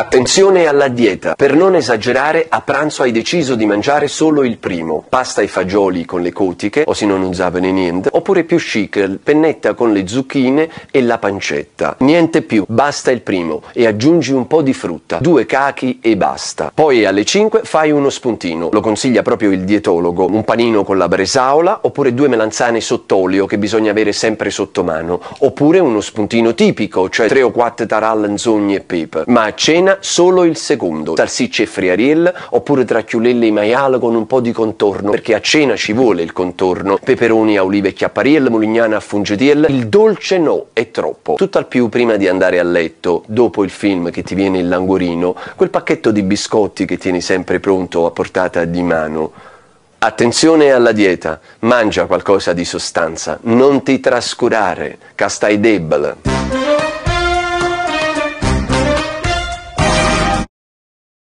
Attenzione alla dieta. Per non esagerare, a pranzo hai deciso di mangiare solo il primo, pasta e fagioli con le cotiche, o se non usavano niente, oppure più chic, pennetta con le zucchine e la pancetta. Niente più, basta il primo e aggiungi un po' di frutta, due cachi e basta. Poi alle 5 fai uno spuntino, lo consiglia proprio il dietologo, un panino con la bresaola oppure due melanzane sott'olio che bisogna avere sempre sotto mano, oppure uno spuntino tipico, cioè tre o quattro tarallanzoni e pepe. Ma a cena cucina solo il secondo, salsicce e friariella oppure tra chiulelle e maiale con un po' di contorno, perché a cena ci vuole il contorno, peperoni a olive e chiapparielle, mulignana a fungitiella, il dolce no, è troppo. Tutto al più prima di andare a letto, dopo il film che ti viene il languorino, quel pacchetto di biscotti che tieni sempre pronto a portata di mano. Attenzione alla dieta, mangia qualcosa di sostanza, non ti trascurare, castai debole.